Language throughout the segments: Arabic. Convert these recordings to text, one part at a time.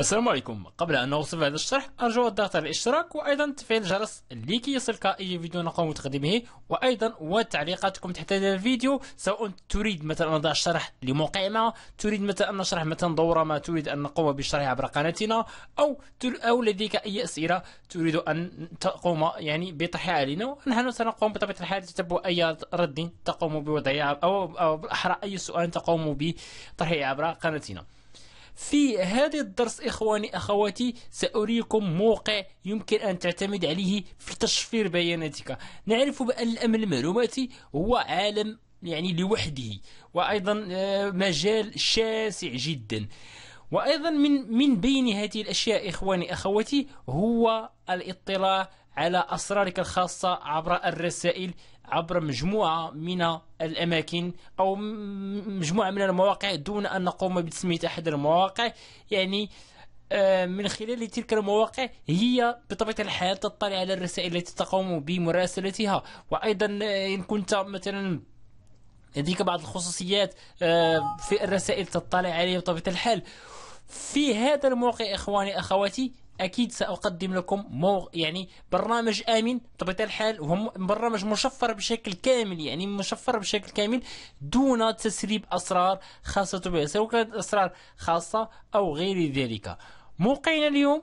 السلام عليكم قبل أن نوصف هذا الشرح أرجو الضغط على الاشتراك وأيضا تفعيل الجرس لكي يصلك أي فيديو نقوم بتقديمه وأيضا وتعليقاتكم تحت هذا الفيديو سواء تريد مثلا أن نضع الشرح لموقع ما تريد مثلا أن نشرح مثلا دورة ما تريد أن نقوم بشرحها عبر قناتنا أو أو لديك أي أسئلة تريد أن تقوم يعني بطرحها علينا نحن سنقوم بطبيعة الحال تتبع أي رد تقوم بوضعها أو, أو بالأحرى أي سؤال تقوم بطرحه عبر قناتنا في هذا الدرس إخواني أخواتي سأريكم موقع يمكن أن تعتمد عليه في تشفير بياناتك نعرف بأن الأمن المعلوماتي هو عالم يعني لوحده وأيضا آه، مجال شاسع جدا وأيضا من من بين هذه الأشياء إخواني أخواتي هو الاطلاع على أسرارك الخاصة عبر الرسائل عبر مجموعة من الأماكن أو مجموعة من المواقع دون أن نقوم بتسمية أحد المواقع يعني آه، من خلال تلك المواقع هي بطبيعة الحال تطلع على الرسائل التي تقوم بمراسلتها وأيضا آه، إن كنت مثلا لديك بعض الخصوصيات آه، في الرسائل تطلع عليها بطبيعة الحال في هذا الموقع إخواني أخواتي أكيد سأقدم لكم مو يعني برنامج آمن بطبيعة الحال وهو برنامج مشفر بشكل كامل يعني مشفر بشكل كامل دون تسريب أسرار خاصة بها سواء كانت أسرار خاصة أو غير ذلك موقعنا اليوم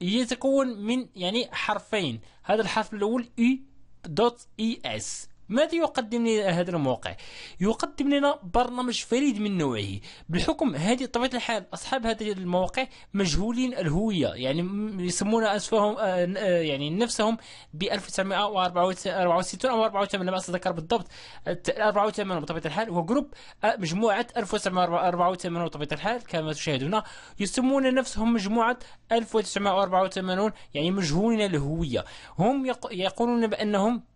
يتكون من يعني حرفين هذا الحرف الأول إي دوت إي إس ماذا يقدم لنا هذا الموقع يقدم لنا برنامج فريد من نوعه بحكم هذه طبيعة الحال أصحاب هذه المواقع مجهولين الهوية يعني يسمون أسفهم آه، آه، يعني نفسهم ب 1964 أو 84 لم أتذكر بالضبط 84 بطبيعة الحال هو جروب آه، مجموعة 1984 بطبيعة الحال كما تشاهدون يسمون نفسهم مجموعة 1984 يعني مجهولين الهوية هم يقولون بأنهم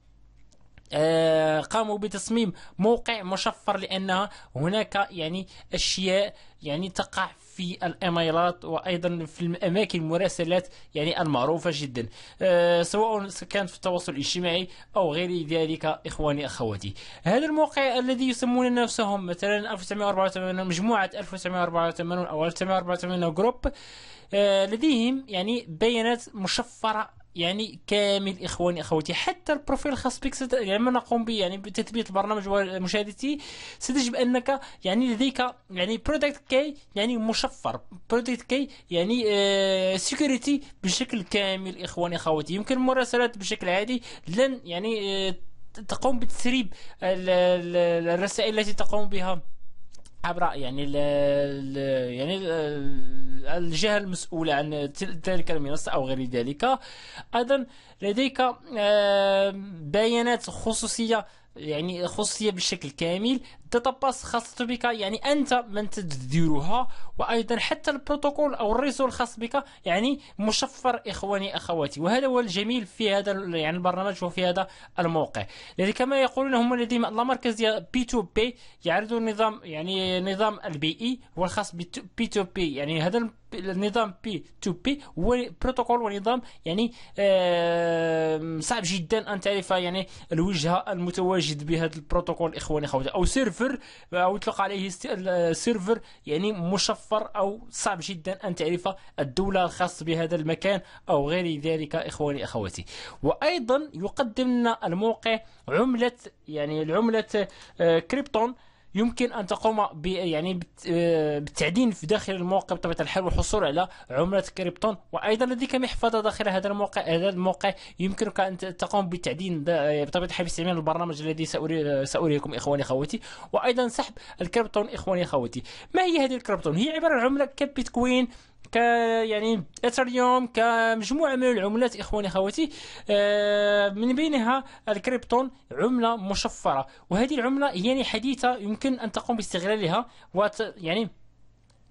آه، قاموا بتصميم موقع مشفر لان هناك يعني اشياء يعني تقع في الإيميلات وأيضا في الأماكن المراسلات يعني المعروفة جدا آه، سواء كانت في التواصل الاجتماعي أو غير ذلك إخواني أخواتي هذا الموقع الذي يسمون نفسهم مثلا 1984 مجموعة 1984 أو 1984 جروب آه، لديهم يعني بيانات مشفرة يعني كامل اخواني اخواتي حتى البروفيل الخاص بك ست... لما يعني نقوم به يعني بتثبيت البرنامج مشاهدتي ستجد انك يعني لديك يعني برودكت كي يعني مش مشفر كي يعني سيكوريتي آه، بشكل كامل اخواني اخواتي يمكن المراسلات بشكل عادي لن يعني آه، تقوم بتسريب الرسائل التي تقوم بها عبر يعني الـ يعني آه، الجهه المسؤوله عن ذلك المنصه او غير ذلك ايضا لديك بيانات خصوصيه يعني خصوصيه بالشكل كامل داتا باس خاصة بك يعني انت من تديرها وايضا حتى البروتوكول او الريزو الخاص بك يعني مشفر اخواني اخواتي وهذا هو الجميل في هذا يعني البرنامج وفي هذا الموقع لذلك كما يقولون هم الذين لا مركز بي تو بي يعرضوا نظام يعني نظام البيئي هو الخاص بي تو بي يعني هذا النظام بي تو بي هو بروتوكول ونظام يعني صعب جدا ان تعرف يعني الوجهه المتواجد بهذا البروتوكول اخواني خوتي او سيرفر او يطلق عليه سيرفر يعني مشفر او صعب جدا ان تعرف الدوله الخاص بهذا المكان او غير ذلك اخواني اخواتي وايضا يقدم لنا الموقع عمله يعني العمله آه، كريبتون يمكن ان تقوم ب يعني آه، بالتعدين في داخل الموقع بطبيعه الحال والحصول على عمله كريبتون وايضا لديك محفظه داخل هذا الموقع هذا الموقع يمكنك ان تقوم بالتعدين آه، بطبيعه الحال باستعمال البرنامج الذي آه، ساريكم اخواني اخواتي وايضا سحب الكريبتون اخواني اخواتي ما هي هذه الكريبتون هي عباره عن عمله كبيتكوين ك يعني اثريوم كمجموعه من العملات اخواني آه من بينها الكريبتون عمله مشفره وهذه العمله يعني حديثه يمكن ان تقوم باستغلالها وت يعني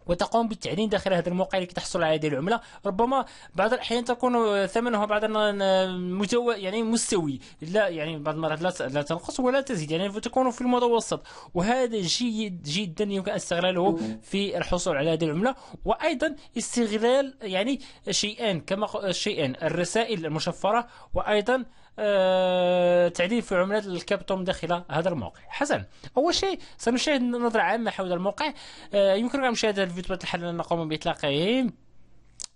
وتقوم بالتعدين داخل هذا الموقع لكي تحصل على هذه العمله ربما بعض الاحيان تكون آه، ثمنها بعض آه، متو يعني مستوي لا يعني بعض المرات لا, لا تنقص ولا تزيد يعني تكون في المتوسط وهذا جيد جدا يمكن استغلاله في الحصول على هذه العمله وايضا استغلال يعني شيئين كما شيئين الرسائل المشفره وايضا آه، تعريف عملات الكابتوم داخل هذا الموقع حسنا أول شيء سنشاهد نظرة عامة حول الموقع آه، يمكنك مشاهدة الفيديو الحالة نقوم باطلاقه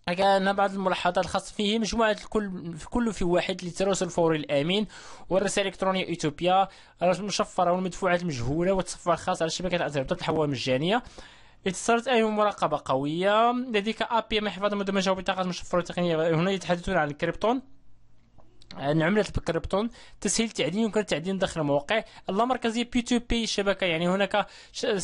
كان بعض الملاحظات الخاصة فيه مجموعة الكل كل في واحد للتراسل الفوري الآمن والرسائل الإلكترونية إثيوبيا المشفرة والمدفوعات المجهولة والتصفح الخاص على شبكة الأتربة الحوار المجانية اتصالات أي مراقبة قوية لديك أبي محفظة مدمجة وبطاقة مشفرة تقنية هنا يتحدثون عن الكريبتون عن عملة الكريبتون تسهيل تعدين يمكن التعدين داخل الموقع الله مركزية بي تو بي الشبكة يعني هناك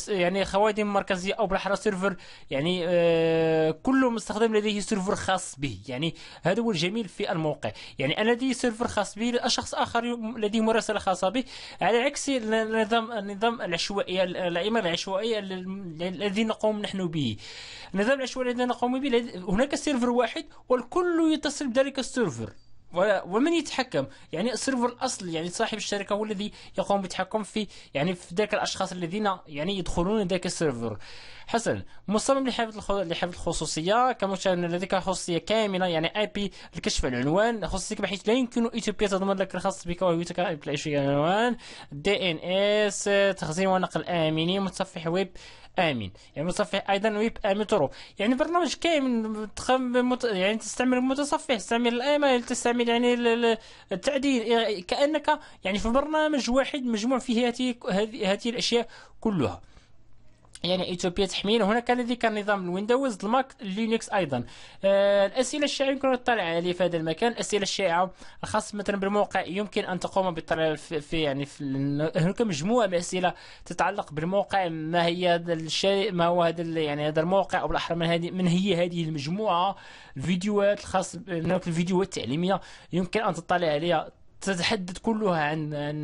يعني خوادم مركزية أو بالأحرى سيرفر يعني آه كل مستخدم لديه سيرفر خاص به يعني هذا هو الجميل في الموقع يعني أنا لدي سيرفر خاص به لشخص آخر لديه مراسلة خاصة به على عكس النظام النظام العشوائي الأئمة العشوائية الذي نقوم نحن به النظام العشوائي الذي نقوم به هناك سيرفر واحد والكل يتصل بذلك السيرفر ومن يتحكم يعني السيرفر الاصل يعني صاحب الشركه هو الذي يقوم بالتحكم في يعني في ذاك الاشخاص الذين يعني يدخلون ذاك السيرفر حسنا مصمم لحفظ لحفظ الخصوصيه كما ان لديك خصوصيه كامله يعني اي بي الكشف العنوان خصوصيتك بحيث لا يمكن ايثيوبيا تضمن لك الخاص بك وهويتك بلا شيء دي ان اس تخزين ونقل امني متصفح ويب امين يعني متصفح ايضا ويب ترو يعني برنامج كامل مت... يعني تستعمل المتصفح تستعمل الايميل تستعمل يعني التعديل إيه، كانك يعني في برنامج واحد مجموع فيه هذه هذه الاشياء كلها يعني ايثيوبيا تحميل هنا كان نظام الويندوز الماك لينكس ايضا آه الاسئله الشائعه يمكن الاطلاع عليه في هذا المكان الاسئله الشائعه الخاصه مثلا بالموقع يمكن ان تقوم بالطلع في يعني في هناك مجموعه من الاسئله تتعلق بالموقع ما هي هذا الشيء ما هو هذا يعني هذا الموقع او بالاحرى من هذه من هي هذه المجموعه الفيديوهات الخاص هناك الفيديوهات التعليميه يمكن ان تطلع عليها تتحدث كلها عن عن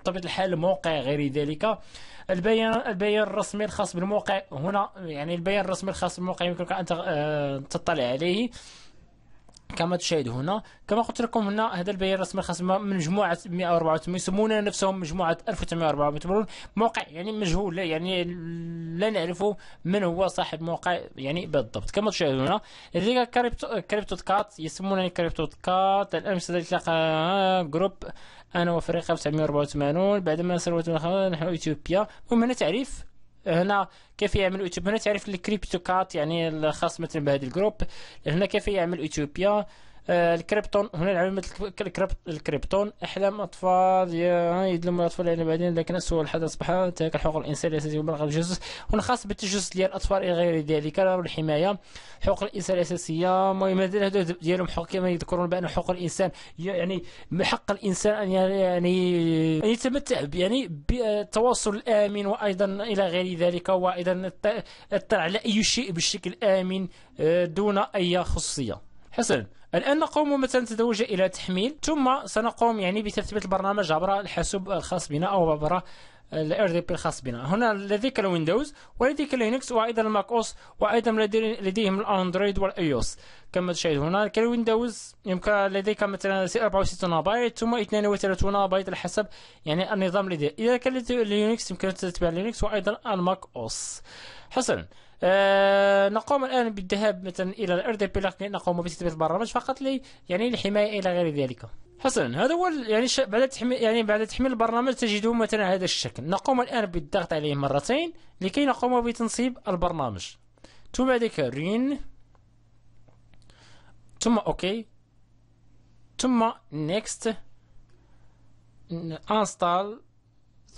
بطبيعه آه، الحال الموقع غير ذلك البيان البيان الرسمي الخاص بالموقع هنا يعني البيان الرسمي الخاص بالموقع يمكنك ان آه، تطلع عليه كما تشاهد هنا كما قلت لكم هنا هذا البيان الرسمي الخاص من مجموعه 184 يسمون نفسهم مجموعه 1984 موقع يعني مجهول يعني لا نعرف من هو صاحب موقع يعني بالضبط كما تشاهد هنا لديك كريبتو كريبتو كات يسمونني يعني كريبتو كات الان تلقى آه، جروب انا وفريق بعد بعدما سروت نحو اثيوبيا المهم هنا تعريف هنا كيف يعمل يوتيوب هنا تعرف الكريبتو كات يعني الخاص مثلا بهذا الجروب هنا كيف يعمل اثيوبيا آه، الكريبتون هنا العلامة الكريبتون أحلام أطفال يدلم الأطفال يعني بعدين لكن اسوء الحد أصبح انتهاك حقوق الانسان الأساسية وبلغ الجزء والخاص بالتجسس ديال الأطفال إلى غير ذلك والحماية حقوق الإنسان الأساسية المهم هذا ديالهم كما يذكرون بأن حقوق الإنسان يعني حق الإنسان أن يعني أن يتمتع يعني بالتواصل الآمن وأيضا إلى غير ذلك وأيضا الطلع على أي شيء بشكل آمن آه، دون أي خصوصية حسنا الآن نقوم مثلا تدوج إلى تحميل ثم سنقوم يعني بتثبيت البرنامج عبر الحاسوب الخاص بنا أو عبر الار دي بي الخاص بنا هنا لديك الويندوز ولديك لينكس وايضا الماك اوس وايضا لديهم الاندرويد والاي كما تشاهد هنا الويندوز يمكن لديك مثلا 64 بايت ثم 32 بايت على حسب يعني النظام لديه اذا كان لينكس يمكن تتبع لينكس وايضا الماك اوس حسنا آه، نقوم الآن بالذهاب مثلا إلى الار بي لكن نقوم بتثبيت البرامج فقط لي يعني للحماية إلى غير ذلك حسنا هذا هو يعني ش... بعد تحميل يعني بعد تحميل البرنامج تجده مثلا هذا الشكل نقوم الآن بالضغط عليه مرتين لكي نقوم بتنصيب البرنامج ثم بعد ذلك رين ثم اوكي ثم نيكست انستال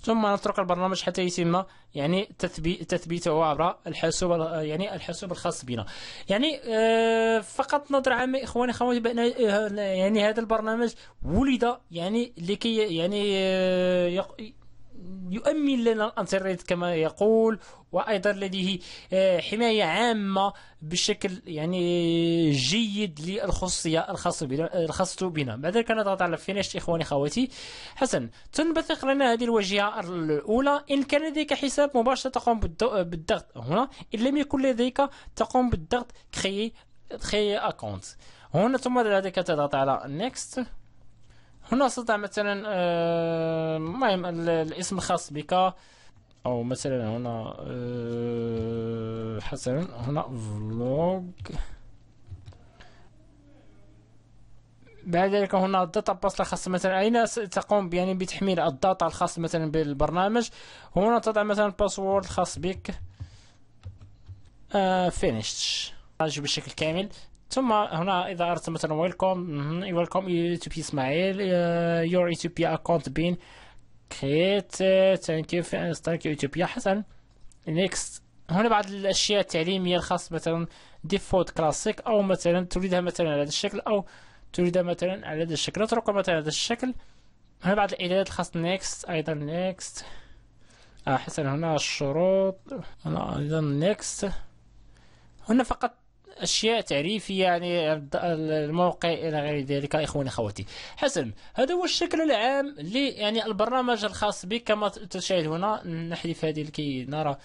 ثم نترك البرنامج حتى يتم يعني تثبيت تثبيته عبر الحاسوب يعني الحاسوب الخاص بنا يعني آه، فقط نظرة عامة إخواني خواتي بأن آه، يعني هذا البرنامج ولد يعني لكي يعني آه، يؤمن لنا الانترنت كما يقول وايضا لديه آه، حمايه عامه بشكل يعني جيد للخصوصيه الخاصه بنا الخاصه بنا بعد ذلك نضغط على فينيش اخواني خواتي حسن تنبثق لنا هذه الواجهه الاولى ان كان لديك حساب مباشره تقوم بالضغط هنا ان لم يكن لديك تقوم بالضغط كريي كريي اكونت هنا ثم بعد ذلك تضغط على نيكست هنا استطيع مثلا آه، المهم الاسم الخاص بك او مثلا هنا آه، حسنا هنا فلوج بعد ذلك هنا الداتا باس الخاص مثلا اين تقوم يعني بتحميل الداتا الخاص مثلا بالبرنامج هنا تضع مثلا الباسورد الخاص بك آه فينيش بشكل كامل ثم هنا اذا اردت مثلا ويلكم ويلكم تو بي اسماعيل يور اي تو بي اكونت بين كريت ثانك يو ثانك يو تو بي حسن نيكست هنا بعض الاشياء التعليميه الخاصه مثلا ديفولت كلاسيك او مثلا تريدها مثلا على هذا الشكل او تريدها مثلا على هذا الشكل اتركها مثلا على هذا الشكل هنا بعض الاعدادات الخاصه نيكست ايضا نيكست آه حسنا هنا الشروط هنا ايضا نيكست هنا فقط اشياء تعريفيه يعني الموقع الى غير ذلك اخواني اخواتي حسن هذا هو الشكل العام لي يعني البرنامج الخاص بك كما تشاهد هنا نحذف هذه لكي نرى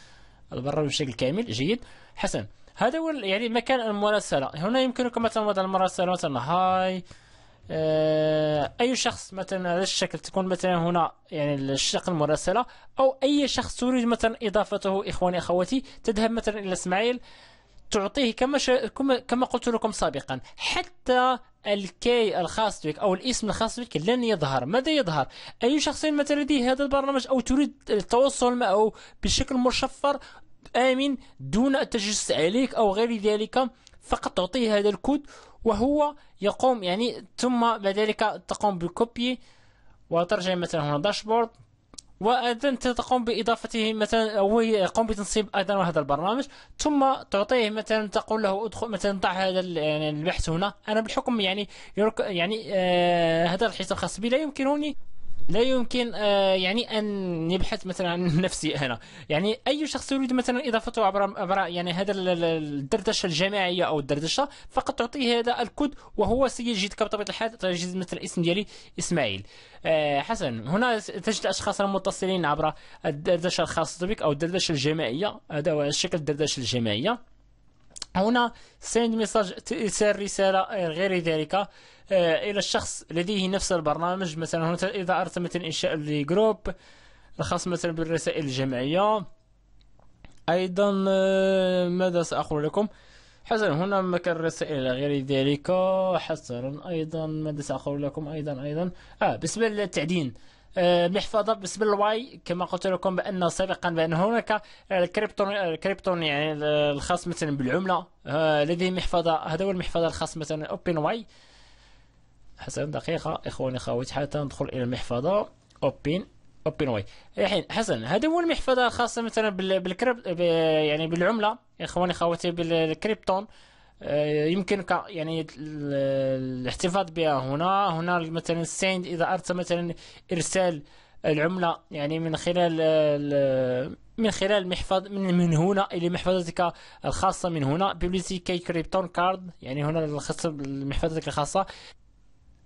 البرنامج بشكل كامل جيد حسن هذا هو يعني مكان المراسله هنا يمكنك مثلا وضع المراسله مثلا هاي آه، اي شخص مثلا على الشكل تكون مثلا هنا يعني الشق المراسله او اي شخص تريد مثلا اضافته اخواني اخواتي تذهب مثلا الى اسماعيل تعطيه كما ش... كما... قلت لكم سابقا حتى الكي الخاص بك او الاسم الخاص بك لن يظهر ماذا يظهر اي شخص مثلا لديه هذا البرنامج او تريد التواصل معه بشكل مشفر امن دون التجسس عليك او غير ذلك فقط تعطيه هذا الكود وهو يقوم يعني ثم بعد ذلك تقوم بكوبي وترجع مثلا هنا داشبورد وايضا تقوم باضافته مثلا او يقوم بتنصيب ايضا هذا البرنامج ثم تعطيه مثلا تقول له ادخل مثلا ضع هذا يعني البحث هنا انا بالحكم يعني يعني آه هذا الحساب الخاص بي لا يمكنني لا يمكن آه، يعني ان نبحث مثلا عن نفسي انا يعني اي شخص يريد مثلا اضافته عبر عبر يعني هذا الدردشه الجماعيه او الدردشه فقط تعطيه هذا الكود وهو سيجدك بطبيعه الحال تجد مثلا الاسم ديالي اسماعيل آه، حسن هنا تجد اشخاص متصلين عبر الدردشه الخاصه بك او الدردشه الجماعيه هذا هو الشكل الدردشه الجماعيه هنا سيند ميساج إرسال رسالة آه، غير ذلك آه، إلى الشخص لديه نفس البرنامج مثلا هنا إذا أردت مثلا إنشاء لجروب الخاص مثلا بالرسائل الجمعية أيضا آه، ماذا سأقول لكم حسنا هنا مكان الرسائل غير ذلك حسنا أيضا ماذا سأقول لكم أيضا أيضا آه بالنسبة للتعدين آه، محفظه بالنسبه للواي كما قلت لكم بان سابقا بان هناك آه، الكريبتون آه، الكريبتون يعني الخاص مثلا بالعمله لديه محفظه هذا هو المحفظه الخاص مثلا اوبن واي حسن دقيقه اخواني خواتي حتى ندخل الى المحفظه اوبن اوبن واي الحين حسن هذا هو المحفظه الخاصه مثلا بالكريبت يعني بالعمله اخواني خواتي بالكريبتون آه، يمكنك يعني الاحتفاظ بها هنا هنا مثلا السيند اذا اردت مثلا ارسال العمله يعني من خلال من خلال محفظ من, من هنا الى محفظتك الخاصه من هنا بيبليسي كي كريبتون كارد يعني هنا محفظتك الخاصه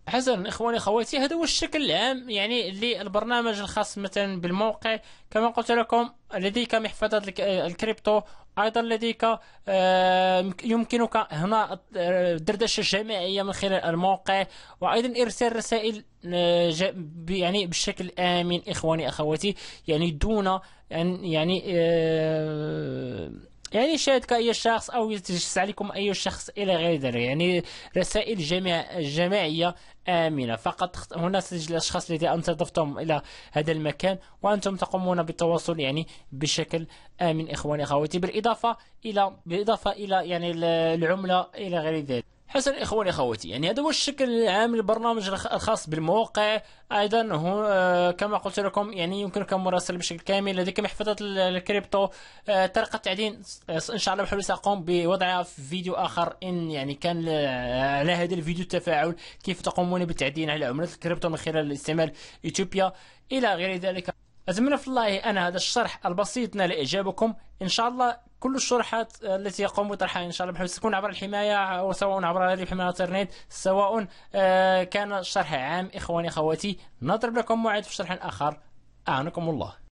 حسنا اخواني اخواتي هذا هو الشكل العام يعني للبرنامج الخاص مثلا بالموقع كما قلت لكم لديك محفظه الكريبتو ايضا لديك آه، يمكنك هنا الدردشه آه، الجماعيه من خلال الموقع وايضا ارسال رسائل آه، يعني بشكل امن اخواني اخواتي يعني دون يعني يعني شاهدك أي شخص أو يتجسس عليكم أي شخص إلى غير ذلك يعني رسائل جميع جماعية آمنة فقط هنا سجل الأشخاص الذين ضفتهم إلى هذا المكان وأنتم تقومون بالتواصل يعني بشكل آمن إخواني أخواتي بالإضافة إلى بالإضافة إلى يعني العملة إلى غير ذلك حسن اخواني اخواتي يعني هذا هو الشكل العام للبرنامج الخاص بالموقع ايضا هو آه، كما قلت لكم يعني يمكنكم مراسل بشكل كامل لديك محفظه الكريبتو طريقه آه، التعدين ان شاء الله بحول ساقوم بوضعها في فيديو اخر ان يعني كان على هذا الفيديو التفاعل كيف تقومون بالتعدين على عمله الكريبتو من خلال استعمال يوتيوبيا الى غير ذلك اتمنى في الله انا هذا الشرح البسيط نال اعجابكم ان شاء الله كل الشروحات التي يقوم بطرحها ان شاء الله بحيث تكون عبر الحمايه او سواء عبر هذه الحمايه الانترنت سواء آه، كان الشرح عام اخواني اخواتي نضرب لكم موعد في شرح اخر اعانكم الله